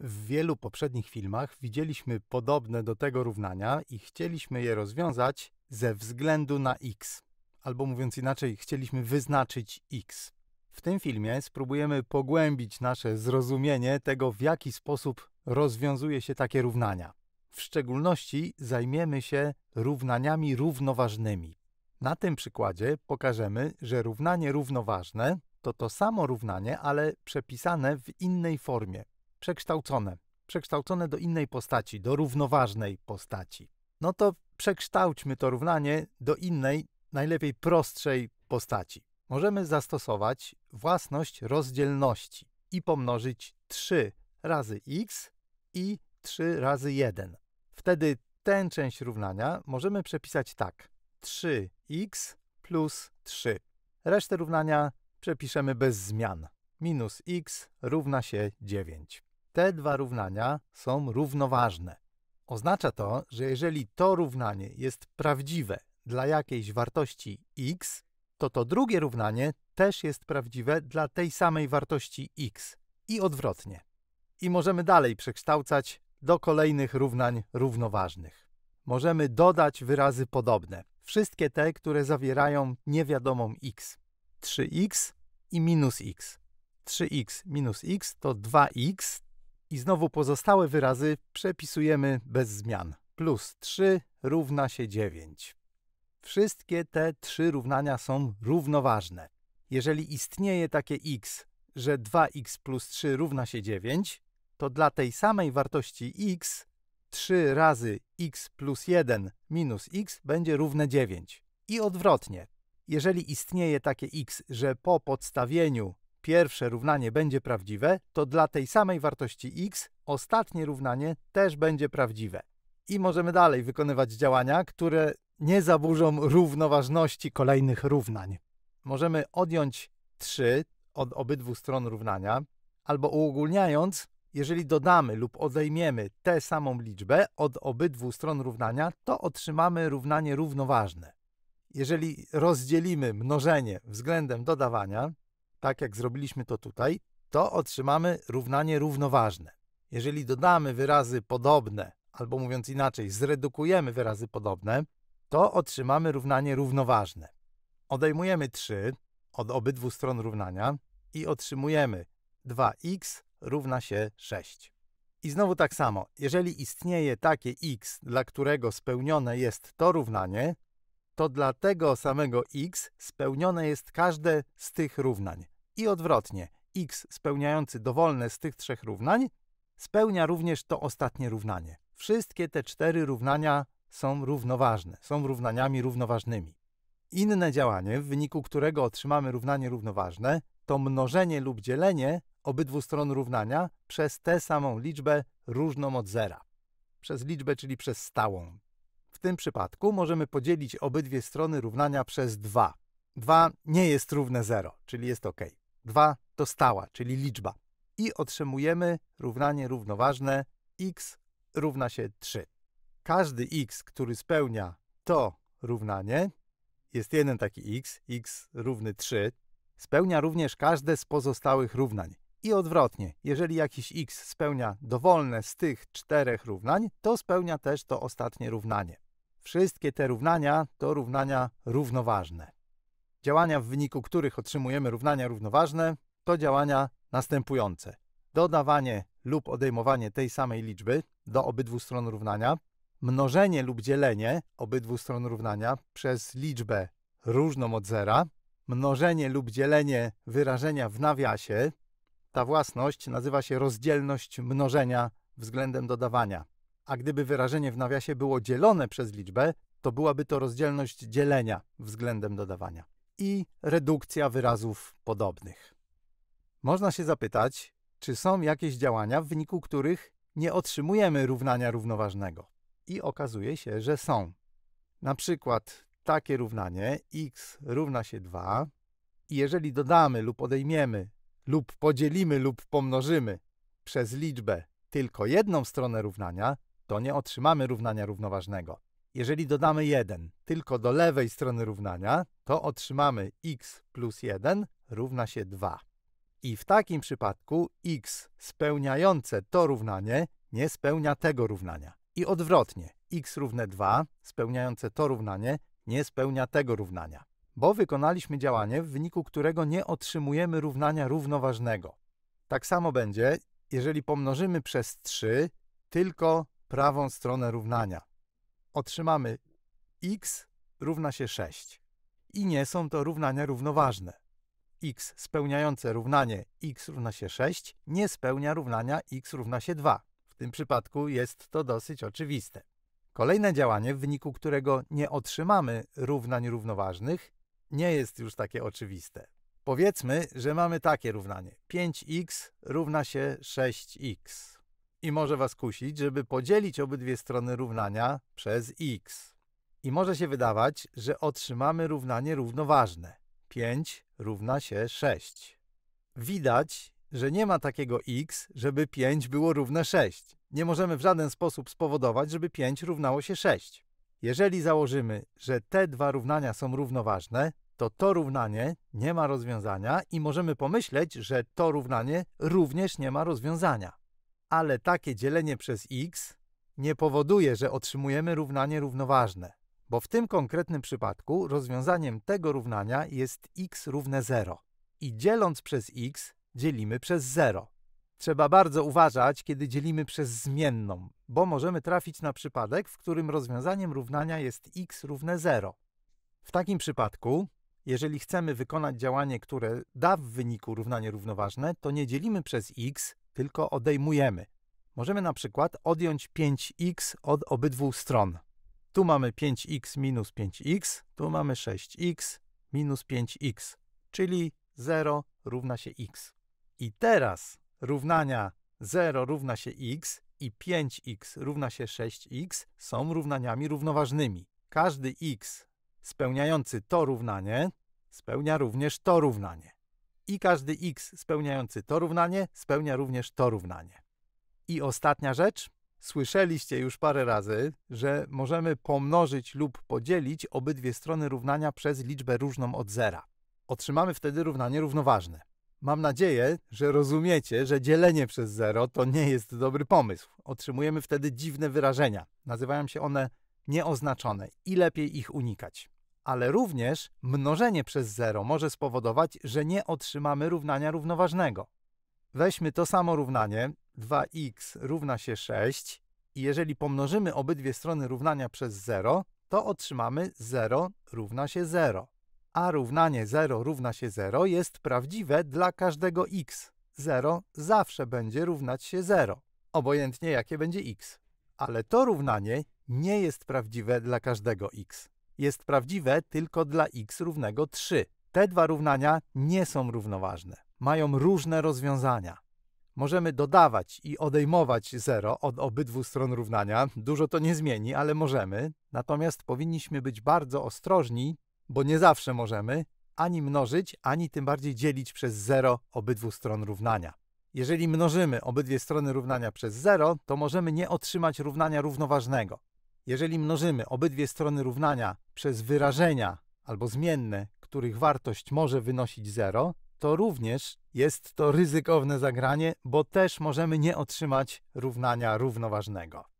W wielu poprzednich filmach widzieliśmy podobne do tego równania i chcieliśmy je rozwiązać ze względu na x. Albo mówiąc inaczej, chcieliśmy wyznaczyć x. W tym filmie spróbujemy pogłębić nasze zrozumienie tego, w jaki sposób rozwiązuje się takie równania. W szczególności zajmiemy się równaniami równoważnymi. Na tym przykładzie pokażemy, że równanie równoważne to to samo równanie, ale przepisane w innej formie, przekształcone. Przekształcone do innej postaci, do równoważnej postaci. No to przekształćmy to równanie do innej, najlepiej prostszej postaci. Możemy zastosować własność rozdzielności i pomnożyć 3 razy x i 3 razy 1. Wtedy tę część równania możemy przepisać tak. 3x plus 3. Resztę równania przepiszemy bez zmian. Minus x równa się 9 te dwa równania są równoważne. Oznacza to, że jeżeli to równanie jest prawdziwe dla jakiejś wartości x, to to drugie równanie też jest prawdziwe dla tej samej wartości x i odwrotnie. I możemy dalej przekształcać do kolejnych równań równoważnych. Możemy dodać wyrazy podobne, wszystkie te, które zawierają niewiadomą x. 3x i minus x. 3x minus x to 2x i znowu pozostałe wyrazy przepisujemy bez zmian. Plus 3 równa się 9. Wszystkie te trzy równania są równoważne. Jeżeli istnieje takie x, że 2x plus 3 równa się 9, to dla tej samej wartości x 3 razy x plus 1 minus x będzie równe 9. I odwrotnie. Jeżeli istnieje takie x, że po podstawieniu pierwsze równanie będzie prawdziwe, to dla tej samej wartości x ostatnie równanie też będzie prawdziwe. I możemy dalej wykonywać działania, które nie zaburzą równoważności kolejnych równań. Możemy odjąć 3 od obydwu stron równania, albo uogólniając, jeżeli dodamy lub odejmiemy tę samą liczbę od obydwu stron równania, to otrzymamy równanie równoważne. Jeżeli rozdzielimy mnożenie względem dodawania, tak jak zrobiliśmy to tutaj, to otrzymamy równanie równoważne. Jeżeli dodamy wyrazy podobne, albo mówiąc inaczej, zredukujemy wyrazy podobne, to otrzymamy równanie równoważne. Odejmujemy 3 od obydwu stron równania i otrzymujemy 2x równa się 6. I znowu tak samo, jeżeli istnieje takie x, dla którego spełnione jest to równanie, to dla tego samego x spełnione jest każde z tych równań. I odwrotnie, x spełniający dowolne z tych trzech równań spełnia również to ostatnie równanie. Wszystkie te cztery równania są równoważne, są równaniami równoważnymi. Inne działanie, w wyniku którego otrzymamy równanie równoważne, to mnożenie lub dzielenie obydwu stron równania przez tę samą liczbę różną od zera. Przez liczbę, czyli przez stałą, w tym przypadku możemy podzielić obydwie strony równania przez 2. 2 nie jest równe 0, czyli jest ok. 2 to stała, czyli liczba. I otrzymujemy równanie równoważne x równa się 3. Każdy x, który spełnia to równanie, jest jeden taki x, x równy 3, spełnia również każde z pozostałych równań. I odwrotnie, jeżeli jakiś x spełnia dowolne z tych czterech równań, to spełnia też to ostatnie równanie. Wszystkie te równania to równania równoważne. Działania, w wyniku których otrzymujemy równania równoważne, to działania następujące: dodawanie lub odejmowanie tej samej liczby do obydwu stron równania, mnożenie lub dzielenie obydwu stron równania przez liczbę różną od zera, mnożenie lub dzielenie wyrażenia w nawiasie. Ta własność nazywa się rozdzielność mnożenia względem dodawania a gdyby wyrażenie w nawiasie było dzielone przez liczbę, to byłaby to rozdzielność dzielenia względem dodawania i redukcja wyrazów podobnych. Można się zapytać, czy są jakieś działania, w wyniku których nie otrzymujemy równania równoważnego. I okazuje się, że są. Na przykład takie równanie x równa się 2 i jeżeli dodamy lub odejmiemy lub podzielimy lub pomnożymy przez liczbę tylko jedną stronę równania, to nie otrzymamy równania równoważnego. Jeżeli dodamy 1 tylko do lewej strony równania, to otrzymamy x plus 1 równa się 2. I w takim przypadku x spełniające to równanie nie spełnia tego równania. I odwrotnie, x równe 2 spełniające to równanie nie spełnia tego równania, bo wykonaliśmy działanie, w wyniku którego nie otrzymujemy równania równoważnego. Tak samo będzie, jeżeli pomnożymy przez 3 tylko prawą stronę równania. Otrzymamy x równa się 6. I nie są to równania równoważne. x spełniające równanie x równa się 6 nie spełnia równania x równa się 2. W tym przypadku jest to dosyć oczywiste. Kolejne działanie, w wyniku którego nie otrzymamy równań równoważnych, nie jest już takie oczywiste. Powiedzmy, że mamy takie równanie. 5x równa się 6x i może Was kusić, żeby podzielić obydwie strony równania przez x. I może się wydawać, że otrzymamy równanie równoważne. 5 równa się 6. Widać, że nie ma takiego x, żeby 5 było równe 6. Nie możemy w żaden sposób spowodować, żeby 5 równało się 6. Jeżeli założymy, że te dwa równania są równoważne, to to równanie nie ma rozwiązania i możemy pomyśleć, że to równanie również nie ma rozwiązania ale takie dzielenie przez x nie powoduje, że otrzymujemy równanie równoważne, bo w tym konkretnym przypadku rozwiązaniem tego równania jest x równe 0 i dzieląc przez x dzielimy przez 0. Trzeba bardzo uważać, kiedy dzielimy przez zmienną, bo możemy trafić na przypadek, w którym rozwiązaniem równania jest x równe 0. W takim przypadku, jeżeli chcemy wykonać działanie, które da w wyniku równanie równoważne, to nie dzielimy przez x, tylko odejmujemy. Możemy na przykład odjąć 5x od obydwu stron. Tu mamy 5x minus 5x, tu mamy 6x minus 5x, czyli 0 równa się x. I teraz równania 0 równa się x i 5x równa się 6x są równaniami równoważnymi. Każdy x spełniający to równanie spełnia również to równanie i każdy x spełniający to równanie spełnia również to równanie. I ostatnia rzecz. Słyszeliście już parę razy, że możemy pomnożyć lub podzielić obydwie strony równania przez liczbę różną od zera. Otrzymamy wtedy równanie równoważne. Mam nadzieję, że rozumiecie, że dzielenie przez zero to nie jest dobry pomysł. Otrzymujemy wtedy dziwne wyrażenia. Nazywają się one nieoznaczone i lepiej ich unikać ale również mnożenie przez zero może spowodować, że nie otrzymamy równania równoważnego. Weźmy to samo równanie 2x równa się 6 i jeżeli pomnożymy obydwie strony równania przez 0, to otrzymamy 0 równa się 0. A równanie 0 równa się 0 jest prawdziwe dla każdego x. 0 zawsze będzie równać się 0, obojętnie jakie będzie x. Ale to równanie nie jest prawdziwe dla każdego x jest prawdziwe tylko dla x równego 3. Te dwa równania nie są równoważne. Mają różne rozwiązania. Możemy dodawać i odejmować 0 od obydwu stron równania. Dużo to nie zmieni, ale możemy. Natomiast powinniśmy być bardzo ostrożni, bo nie zawsze możemy ani mnożyć, ani tym bardziej dzielić przez 0 obydwu stron równania. Jeżeli mnożymy obydwie strony równania przez 0, to możemy nie otrzymać równania równoważnego. Jeżeli mnożymy obydwie strony równania przez wyrażenia albo zmienne, których wartość może wynosić 0, to również jest to ryzykowne zagranie, bo też możemy nie otrzymać równania równoważnego.